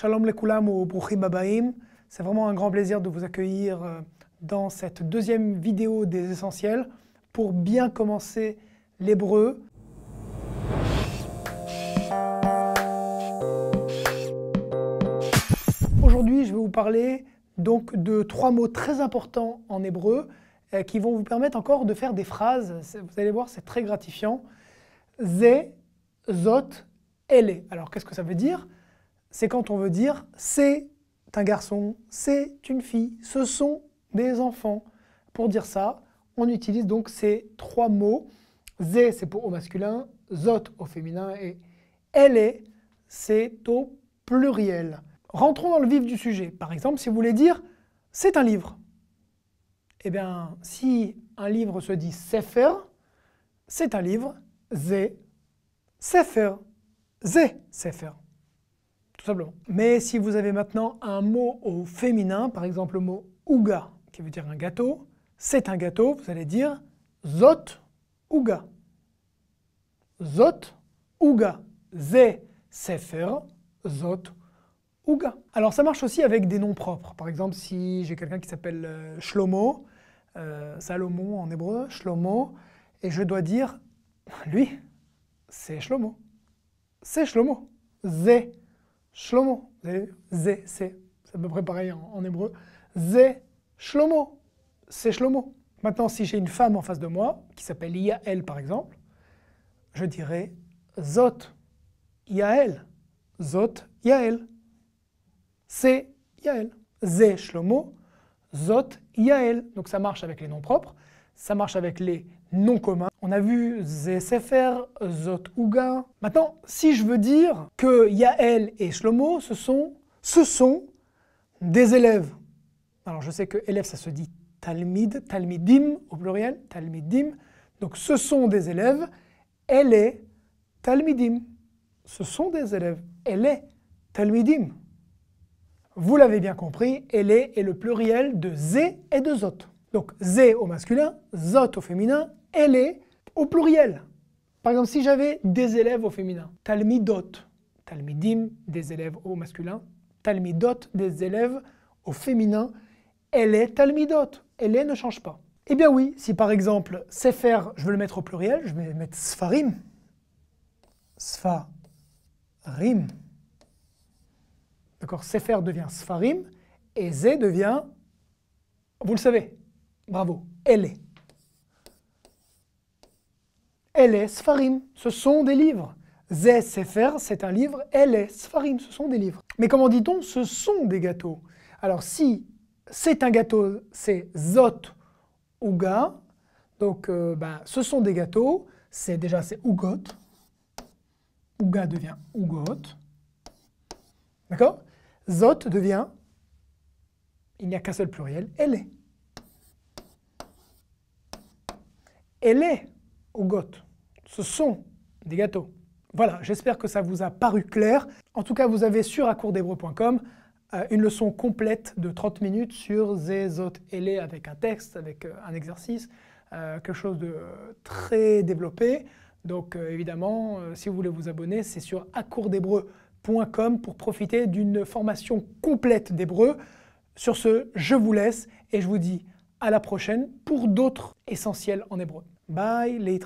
Shalom koulam ou Bruchim C'est vraiment un grand plaisir de vous accueillir euh, dans cette deuxième vidéo des essentiels pour bien commencer l'hébreu. Aujourd'hui, je vais vous parler donc de trois mots très importants en hébreu euh, qui vont vous permettre encore de faire des phrases. Vous allez voir, c'est très gratifiant. Zé, zot, elle. Alors, qu'est-ce que ça veut dire c'est quand on veut dire c'est un garçon, c'est une fille, ce sont des enfants. Pour dire ça, on utilise donc ces trois mots. Zé, c'est pour au masculin, zot au féminin et elle est », c'est au pluriel. Rentrons dans le vif du sujet. Par exemple, si vous voulez dire c'est un livre, eh bien, si un livre se dit faire »,« c'est un livre, zé, faire »,« zé, faire » simplement. Mais si vous avez maintenant un mot au féminin, par exemple le mot ouga, qui veut dire un gâteau, c'est un gâteau, vous allez dire zot ouga. Zot ouga. Ze sefer zot ouga. Alors ça marche aussi avec des noms propres. Par exemple, si j'ai quelqu'un qui s'appelle euh, Shlomo, euh, Salomon en hébreu, Shlomo, et je dois dire lui, c'est Shlomo. C'est Shlomo. Ze Shlomo. Vous avez vu Zé, c'est. à peu près pareil en, hébreu. Zé, Shlomo. C'est Shlomo. Maintenant, si j'ai une femme en face de moi, qui s'appelle Yael par exemple, je dirais Zot, Yael. Zot, Yael. C'est Yael. Zé, Shlomo. Zot, Yael. Donc ça marche avec les noms propres ça marche avec les noms communs. On a vu ZSFR, Zot uga ». Maintenant, si je veux dire que Yael et Shlomo, ce sont, ce sont des élèves. Alors je sais que élève, ça se dit Talmid, Talmidim au pluriel, Talmidim. Donc ce sont des élèves. Elle est Talmidim. Ce sont des élèves. Elle est Talmidim. Vous l'avez bien compris, elle est, est le pluriel de Z et de Zot. Donc z au masculin, zot au féminin, elle est au pluriel. Par exemple, si j'avais des élèves au féminin, talmidot, talmidim, des élèves au masculin, talmidot, des élèves au féminin, elle est talmidot, elle est ne change pas. Eh bien oui, si par exemple sefer, je veux le mettre au pluriel, je vais mettre sfarim, sfarim. D'accord, sefer devient sfarim et zé devient, vous le savez, Bravo. Elle est. Sfarim, ce sont des livres. Zé c'est un livre. Elle Sfarim, ce sont des livres. Mais comment dit-on ce sont des gâteaux Alors si c'est un gâteau, c'est Zot Ouga. Donc euh, bah, ce sont des gâteaux, c'est déjà c'est Ougot. Ouga devient Ougot. D'accord Zot devient, il n'y a qu'un seul pluriel, elle est. elle est au Ce sont des gâteaux. Voilà, j'espère que ça vous a paru clair. En tout cas, vous avez sur accourdhébreu.com euh, une leçon complète de 30 minutes sur Zézot Elé avec un texte, avec euh, un exercice, euh, quelque chose de très développé. Donc évidemment, si vous voulez vous abonner, c'est sur accourdhébreu.com pour profiter d'une formation complète d'hébreu. Sur ce, je vous laisse et je vous dis à la prochaine pour d'autres essentiels en hébreu. Bye, les